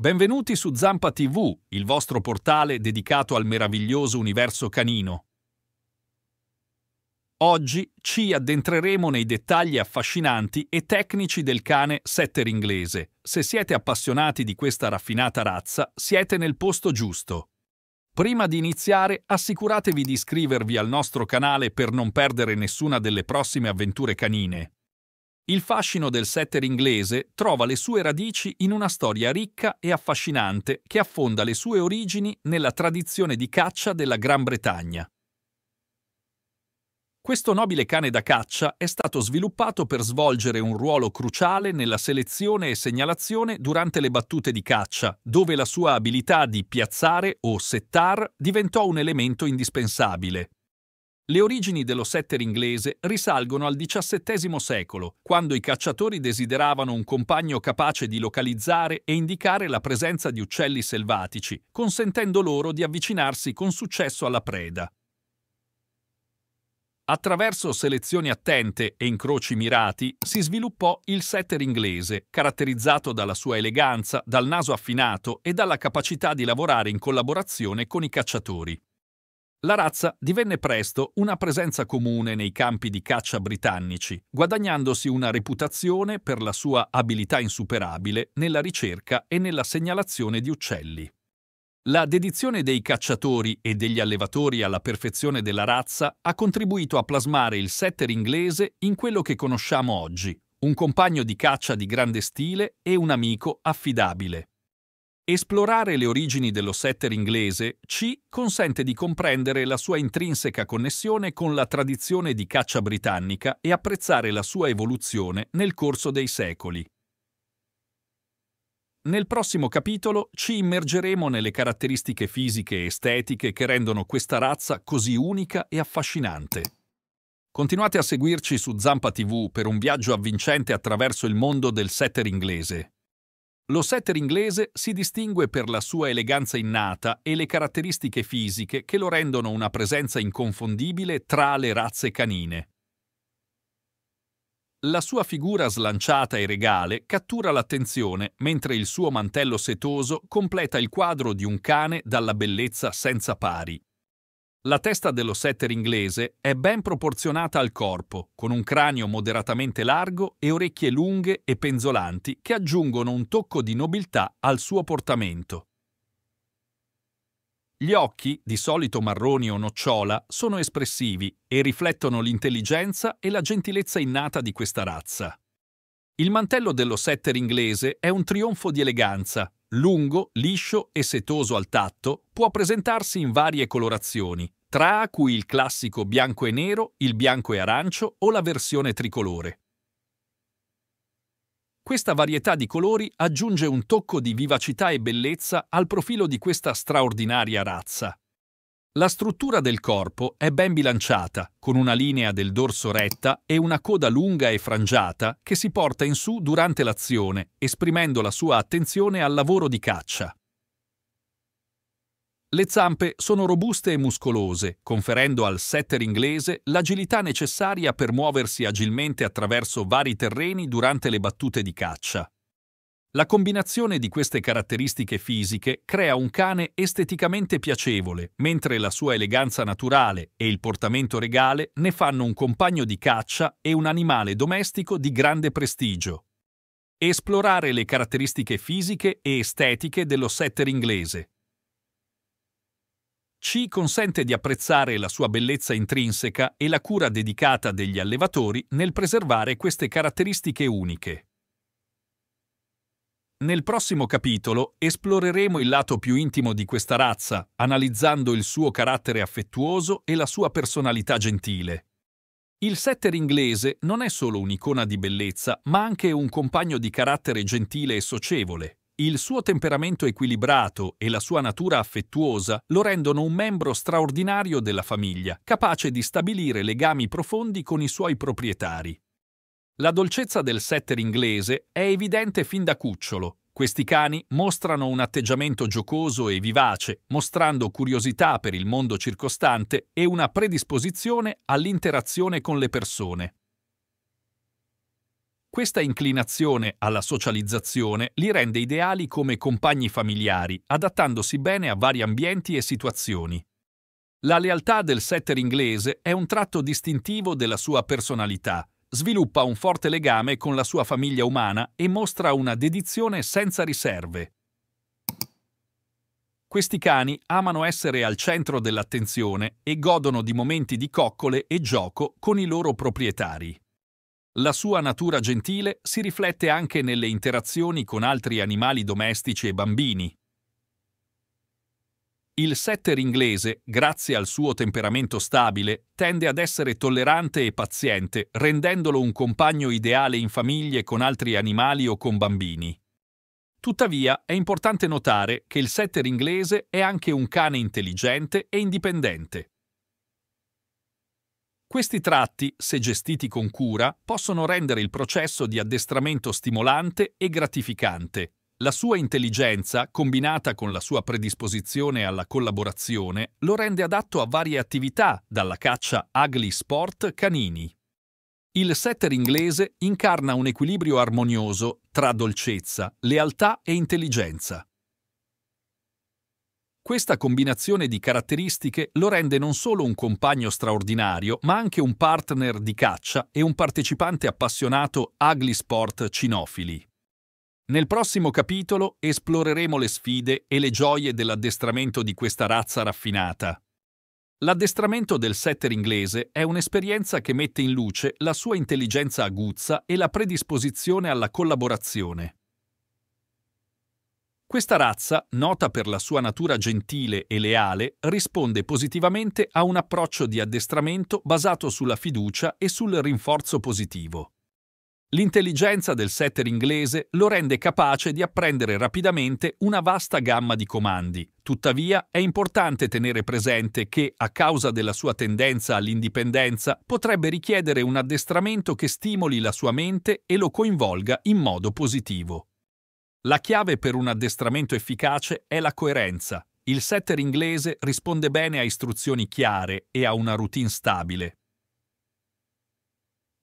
Benvenuti su Zampa TV, il vostro portale dedicato al meraviglioso universo canino. Oggi ci addentreremo nei dettagli affascinanti e tecnici del cane setter inglese. Se siete appassionati di questa raffinata razza, siete nel posto giusto. Prima di iniziare, assicuratevi di iscrivervi al nostro canale per non perdere nessuna delle prossime avventure canine. Il fascino del setter inglese trova le sue radici in una storia ricca e affascinante che affonda le sue origini nella tradizione di caccia della Gran Bretagna. Questo nobile cane da caccia è stato sviluppato per svolgere un ruolo cruciale nella selezione e segnalazione durante le battute di caccia, dove la sua abilità di piazzare o settar diventò un elemento indispensabile. Le origini dello setter inglese risalgono al XVII secolo, quando i cacciatori desideravano un compagno capace di localizzare e indicare la presenza di uccelli selvatici, consentendo loro di avvicinarsi con successo alla preda. Attraverso selezioni attente e incroci mirati si sviluppò il setter inglese, caratterizzato dalla sua eleganza, dal naso affinato e dalla capacità di lavorare in collaborazione con i cacciatori. La razza divenne presto una presenza comune nei campi di caccia britannici, guadagnandosi una reputazione per la sua abilità insuperabile nella ricerca e nella segnalazione di uccelli. La dedizione dei cacciatori e degli allevatori alla perfezione della razza ha contribuito a plasmare il setter inglese in quello che conosciamo oggi, un compagno di caccia di grande stile e un amico affidabile. Esplorare le origini dello setter inglese ci consente di comprendere la sua intrinseca connessione con la tradizione di caccia britannica e apprezzare la sua evoluzione nel corso dei secoli. Nel prossimo capitolo ci immergeremo nelle caratteristiche fisiche e estetiche che rendono questa razza così unica e affascinante. Continuate a seguirci su Zampa TV per un viaggio avvincente attraverso il mondo del setter inglese. Lo setter inglese si distingue per la sua eleganza innata e le caratteristiche fisiche che lo rendono una presenza inconfondibile tra le razze canine. La sua figura slanciata e regale cattura l'attenzione, mentre il suo mantello setoso completa il quadro di un cane dalla bellezza senza pari. La testa dello setter inglese è ben proporzionata al corpo, con un cranio moderatamente largo e orecchie lunghe e penzolanti che aggiungono un tocco di nobiltà al suo portamento. Gli occhi, di solito marroni o nocciola, sono espressivi e riflettono l'intelligenza e la gentilezza innata di questa razza. Il mantello dello setter inglese è un trionfo di eleganza, Lungo, liscio e setoso al tatto, può presentarsi in varie colorazioni, tra cui il classico bianco e nero, il bianco e arancio o la versione tricolore. Questa varietà di colori aggiunge un tocco di vivacità e bellezza al profilo di questa straordinaria razza. La struttura del corpo è ben bilanciata, con una linea del dorso retta e una coda lunga e frangiata che si porta in su durante l'azione, esprimendo la sua attenzione al lavoro di caccia. Le zampe sono robuste e muscolose, conferendo al setter inglese l'agilità necessaria per muoversi agilmente attraverso vari terreni durante le battute di caccia. La combinazione di queste caratteristiche fisiche crea un cane esteticamente piacevole, mentre la sua eleganza naturale e il portamento regale ne fanno un compagno di caccia e un animale domestico di grande prestigio. Esplorare le caratteristiche fisiche e estetiche dello setter inglese. Ci consente di apprezzare la sua bellezza intrinseca e la cura dedicata degli allevatori nel preservare queste caratteristiche uniche. Nel prossimo capitolo esploreremo il lato più intimo di questa razza, analizzando il suo carattere affettuoso e la sua personalità gentile. Il setter inglese non è solo un'icona di bellezza, ma anche un compagno di carattere gentile e socievole. Il suo temperamento equilibrato e la sua natura affettuosa lo rendono un membro straordinario della famiglia, capace di stabilire legami profondi con i suoi proprietari. La dolcezza del setter inglese è evidente fin da cucciolo. Questi cani mostrano un atteggiamento giocoso e vivace, mostrando curiosità per il mondo circostante e una predisposizione all'interazione con le persone. Questa inclinazione alla socializzazione li rende ideali come compagni familiari, adattandosi bene a vari ambienti e situazioni. La lealtà del setter inglese è un tratto distintivo della sua personalità, sviluppa un forte legame con la sua famiglia umana e mostra una dedizione senza riserve. Questi cani amano essere al centro dell'attenzione e godono di momenti di coccole e gioco con i loro proprietari. La sua natura gentile si riflette anche nelle interazioni con altri animali domestici e bambini, il setter inglese, grazie al suo temperamento stabile, tende ad essere tollerante e paziente, rendendolo un compagno ideale in famiglie con altri animali o con bambini. Tuttavia, è importante notare che il setter inglese è anche un cane intelligente e indipendente. Questi tratti, se gestiti con cura, possono rendere il processo di addestramento stimolante e gratificante, la sua intelligenza, combinata con la sua predisposizione alla collaborazione, lo rende adatto a varie attività, dalla caccia agli sport canini. Il setter inglese incarna un equilibrio armonioso tra dolcezza, lealtà e intelligenza. Questa combinazione di caratteristiche lo rende non solo un compagno straordinario, ma anche un partner di caccia e un partecipante appassionato agli sport cinofili. Nel prossimo capitolo esploreremo le sfide e le gioie dell'addestramento di questa razza raffinata. L'addestramento del setter inglese è un'esperienza che mette in luce la sua intelligenza aguzza e la predisposizione alla collaborazione. Questa razza, nota per la sua natura gentile e leale, risponde positivamente a un approccio di addestramento basato sulla fiducia e sul rinforzo positivo. L'intelligenza del setter inglese lo rende capace di apprendere rapidamente una vasta gamma di comandi. Tuttavia è importante tenere presente che, a causa della sua tendenza all'indipendenza, potrebbe richiedere un addestramento che stimoli la sua mente e lo coinvolga in modo positivo. La chiave per un addestramento efficace è la coerenza. Il setter inglese risponde bene a istruzioni chiare e a una routine stabile,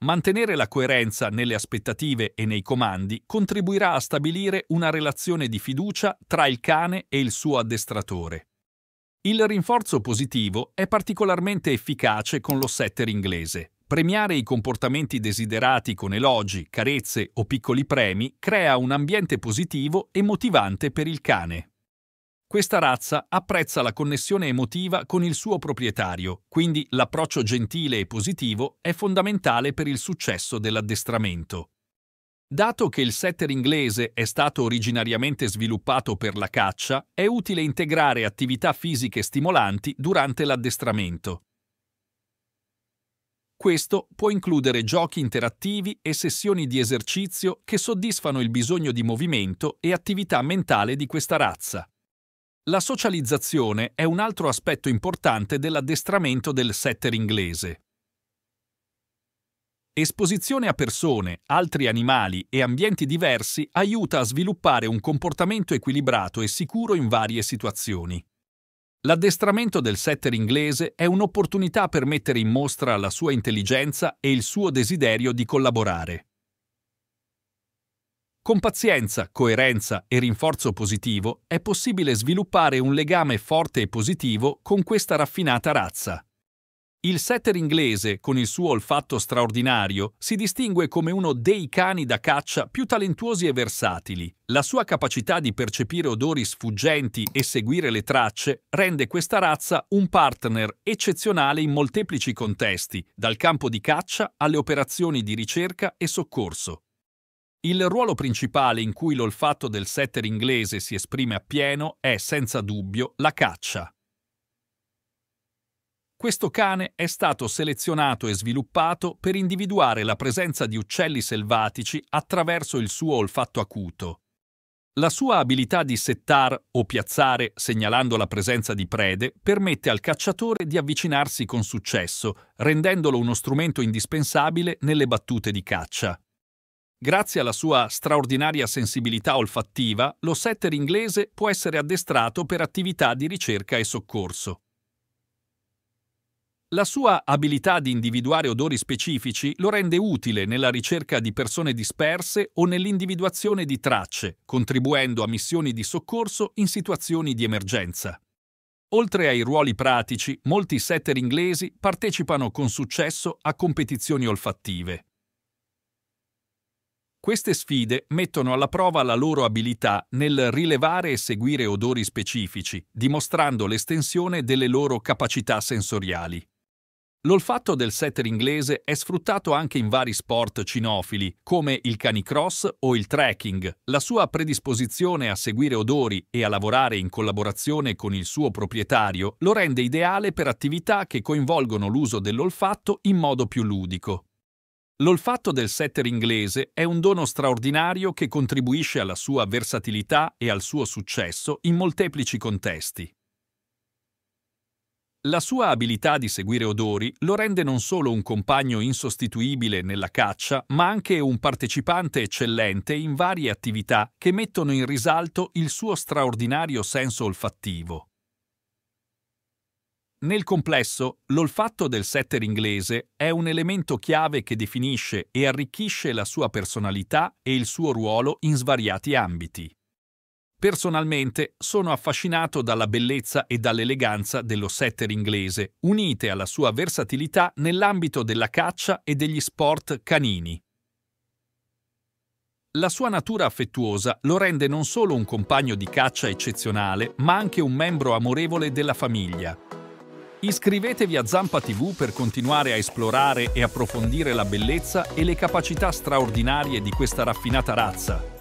Mantenere la coerenza nelle aspettative e nei comandi contribuirà a stabilire una relazione di fiducia tra il cane e il suo addestratore. Il rinforzo positivo è particolarmente efficace con lo setter inglese. Premiare i comportamenti desiderati con elogi, carezze o piccoli premi crea un ambiente positivo e motivante per il cane. Questa razza apprezza la connessione emotiva con il suo proprietario, quindi l'approccio gentile e positivo è fondamentale per il successo dell'addestramento. Dato che il setter inglese è stato originariamente sviluppato per la caccia, è utile integrare attività fisiche stimolanti durante l'addestramento. Questo può includere giochi interattivi e sessioni di esercizio che soddisfano il bisogno di movimento e attività mentale di questa razza. La socializzazione è un altro aspetto importante dell'addestramento del setter inglese. Esposizione a persone, altri animali e ambienti diversi aiuta a sviluppare un comportamento equilibrato e sicuro in varie situazioni. L'addestramento del setter inglese è un'opportunità per mettere in mostra la sua intelligenza e il suo desiderio di collaborare. Con pazienza, coerenza e rinforzo positivo è possibile sviluppare un legame forte e positivo con questa raffinata razza. Il setter inglese, con il suo olfatto straordinario, si distingue come uno dei cani da caccia più talentuosi e versatili. La sua capacità di percepire odori sfuggenti e seguire le tracce rende questa razza un partner eccezionale in molteplici contesti, dal campo di caccia alle operazioni di ricerca e soccorso. Il ruolo principale in cui l'olfatto del setter inglese si esprime appieno è, senza dubbio, la caccia. Questo cane è stato selezionato e sviluppato per individuare la presenza di uccelli selvatici attraverso il suo olfatto acuto. La sua abilità di settar o piazzare segnalando la presenza di prede permette al cacciatore di avvicinarsi con successo, rendendolo uno strumento indispensabile nelle battute di caccia. Grazie alla sua straordinaria sensibilità olfattiva, lo setter inglese può essere addestrato per attività di ricerca e soccorso. La sua abilità di individuare odori specifici lo rende utile nella ricerca di persone disperse o nell'individuazione di tracce, contribuendo a missioni di soccorso in situazioni di emergenza. Oltre ai ruoli pratici, molti setter inglesi partecipano con successo a competizioni olfattive. Queste sfide mettono alla prova la loro abilità nel rilevare e seguire odori specifici, dimostrando l'estensione delle loro capacità sensoriali. L'olfatto del setter inglese è sfruttato anche in vari sport cinofili, come il canicross o il trekking. La sua predisposizione a seguire odori e a lavorare in collaborazione con il suo proprietario lo rende ideale per attività che coinvolgono l'uso dell'olfatto in modo più ludico. L'olfatto del setter inglese è un dono straordinario che contribuisce alla sua versatilità e al suo successo in molteplici contesti. La sua abilità di seguire odori lo rende non solo un compagno insostituibile nella caccia, ma anche un partecipante eccellente in varie attività che mettono in risalto il suo straordinario senso olfattivo. Nel complesso, l'olfatto del setter inglese è un elemento chiave che definisce e arricchisce la sua personalità e il suo ruolo in svariati ambiti. Personalmente sono affascinato dalla bellezza e dall'eleganza dello setter inglese, unite alla sua versatilità nell'ambito della caccia e degli sport canini. La sua natura affettuosa lo rende non solo un compagno di caccia eccezionale, ma anche un membro amorevole della famiglia, Iscrivetevi a Zampa TV per continuare a esplorare e approfondire la bellezza e le capacità straordinarie di questa raffinata razza